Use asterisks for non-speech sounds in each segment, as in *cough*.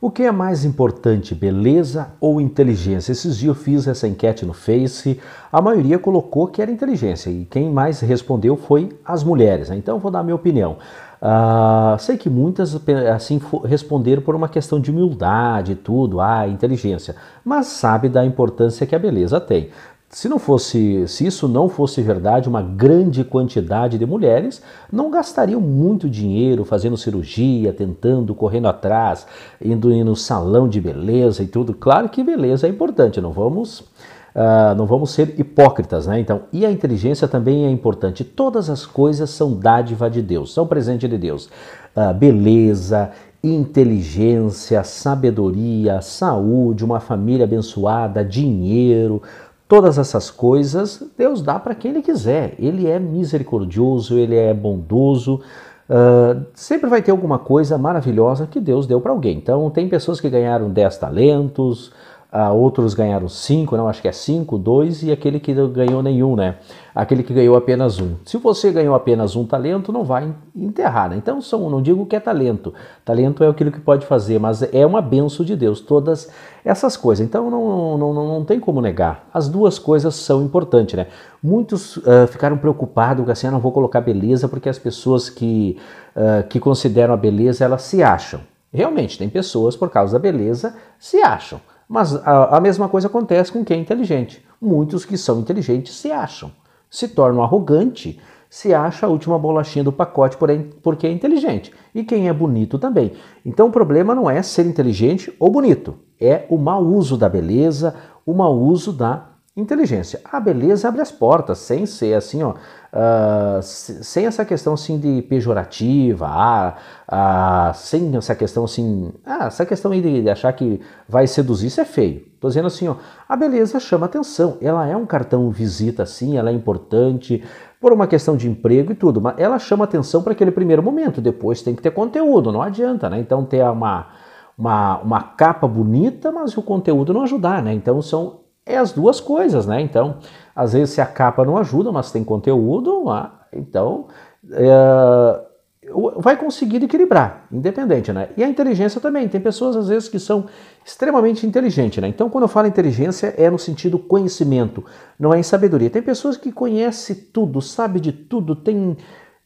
O que é mais importante, beleza ou inteligência? Esses dias eu fiz essa enquete no Face, a maioria colocou que era inteligência e quem mais respondeu foi as mulheres. Né? Então vou dar a minha opinião. Uh, sei que muitas assim responderam por uma questão de humildade e tudo, ah, inteligência, mas sabe da importância que a beleza tem. Se não fosse, se isso não fosse verdade, uma grande quantidade de mulheres não gastariam muito dinheiro fazendo cirurgia, tentando, correndo atrás, indo no salão de beleza e tudo. Claro que beleza é importante, não vamos Uh, não vamos ser hipócritas, né? Então, e a inteligência também é importante. Todas as coisas são dádiva de Deus, são presente de Deus. Uh, beleza, inteligência, sabedoria, saúde, uma família abençoada, dinheiro, Todas essas coisas Deus dá para quem Ele quiser. Ele é misericordioso, Ele é bondoso. Uh, sempre vai ter alguma coisa maravilhosa que Deus deu para alguém. Então, tem pessoas que ganharam 10 talentos, ah, outros ganharam 5, não, acho que é 5, 2 e aquele que não ganhou nenhum, né? Aquele que ganhou apenas um. Se você ganhou apenas um talento, não vai enterrar, né? Então, são, não digo que é talento. Talento é aquilo que pode fazer, mas é uma benção de Deus, todas essas coisas. Então, não, não, não, não tem como negar. As duas coisas são importantes, né? Muitos uh, ficaram preocupados que assim, ah, não vou colocar beleza, porque as pessoas que, uh, que consideram a beleza, elas se acham. Realmente, tem pessoas, por causa da beleza, se acham. Mas a, a mesma coisa acontece com quem é inteligente. Muitos que são inteligentes se acham, se tornam arrogante, se acha a última bolachinha do pacote porém, porque é inteligente. E quem é bonito também. Então o problema não é ser inteligente ou bonito, é o mau uso da beleza, o mau uso da inteligência. A beleza abre as portas, sem ser assim, ó, uh, sem essa questão assim de pejorativa, ah, ah, sem essa questão assim, ah, essa questão aí de, de achar que vai seduzir, isso é feio. Tô dizendo assim, ó, a beleza chama atenção, ela é um cartão visita assim, ela é importante, por uma questão de emprego e tudo, mas ela chama atenção para aquele primeiro momento, depois tem que ter conteúdo, não adianta, né? Então ter uma, uma, uma capa bonita, mas o conteúdo não ajudar, né? Então são é as duas coisas, né? Então, às vezes se a capa não ajuda, mas tem conteúdo, ah, então é, vai conseguir equilibrar, independente, né? E a inteligência também. Tem pessoas às vezes que são extremamente inteligentes, né? Então, quando eu falo inteligência é no sentido conhecimento, não é em sabedoria. Tem pessoas que conhecem tudo, sabe de tudo, tem,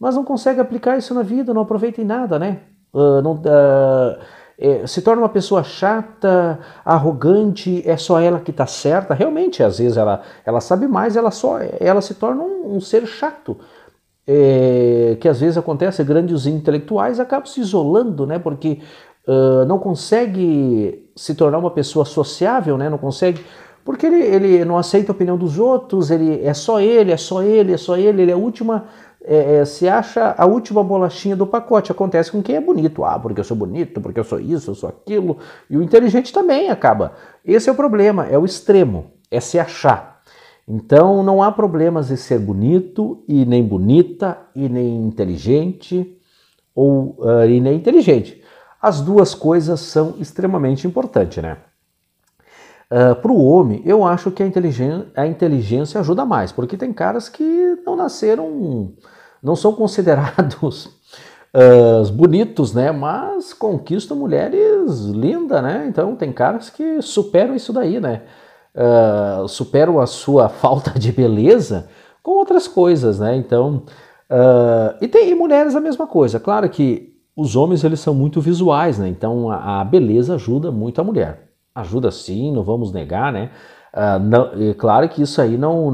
mas não consegue aplicar isso na vida, não aproveita em nada, né? Uh, não, uh, é, se torna uma pessoa chata, arrogante, é só ela que está certa. Realmente, às vezes ela, ela sabe mais, ela só ela se torna um, um ser chato. É, que às vezes acontece, grandes intelectuais acabam se isolando, né? Porque uh, não consegue se tornar uma pessoa sociável, né? Não consegue porque ele, ele não aceita a opinião dos outros, ele é só ele, é só ele, é só ele, ele é a última é, se é, acha a última bolachinha do pacote. Acontece com quem é bonito. Ah, porque eu sou bonito, porque eu sou isso, eu sou aquilo. E o inteligente também acaba. Esse é o problema, é o extremo, é se achar. Então não há problemas em ser bonito e nem bonita e nem inteligente ou uh, e nem inteligente. As duas coisas são extremamente importantes, né? Ah, para o homem, eu acho que a inteligência, a inteligência ajuda mais, porque tem caras que não nasceram, não são considerados uh, *laughs* bonitos, né? Mas conquistam mulheres lindas, né? Então tem caras que superam isso daí, né? Uh, superam a sua *laughs* falta de beleza com outras coisas, né? Então, e tem e mulheres a mesma coisa. Claro que os homens eles são muito visuais, né? Então a, a beleza ajuda muito a mulher ajuda sim, não vamos negar, né? Uh, não, é claro que isso aí não,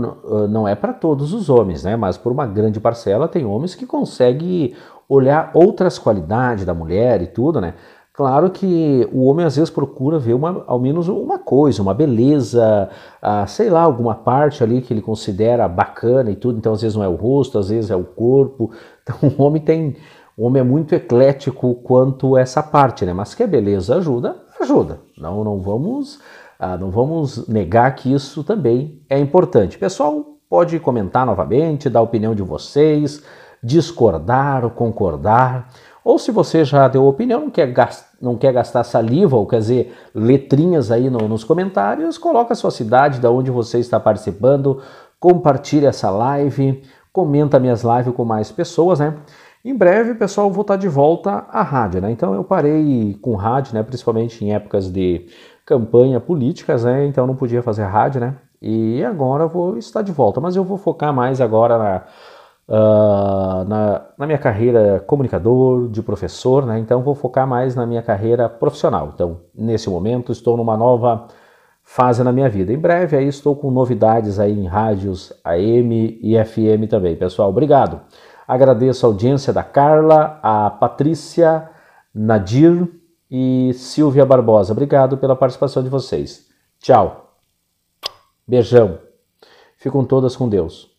não ah, é para todos os homens, né? Mas por uma grande parcela tem homens que conseguem olhar outras qualidades da mulher e tudo, né? Claro que o homem às vezes procura ver uma, ao menos uma coisa, uma beleza, a ah, sei lá, alguma parte ali que ele considera bacana e tudo. Então às vezes não é o rosto, às vezes é o corpo. *laughs* Então o homem tem, o homem é muito eclético quanto essa parte, né? Mas que a beleza ajuda, ajuda. Não, não vamos, ah, não vamos negar que isso também é importante. Pessoal, pode comentar novamente, dar a opinião de vocês, discordar ou concordar. Ou se você já deu opinião, não quer, gastar, não quer gastar saliva, ou quer dizer, letrinhas aí no, nos comentários, coloca a sua cidade, da onde você está participando, compartilhe essa live, comenta minhas lives com mais pessoas, né? Em breve, pessoal, vou estar de volta à rádio, né? Então eu parei com rádio, né? Principalmente em épocas de campanha políticas, né? Então não podia fazer rádio, né? E agora vou estar de volta, mas eu vou focar mais agora na, uh, na, na, minha carreira comunicador, de professor, né? Então vou focar mais na minha carreira profissional. Então, nesse momento, estou numa nova fase na minha vida. Em breve aí estou com novidades aí em rádios AM e FM também. Pessoal, obrigado! Agradeço a audiência da Carla, a Patrícia, Nadir e Silvia Barbosa. Obrigado pela participação de vocês. Tchau. Beijão. Ficam todas com Deus.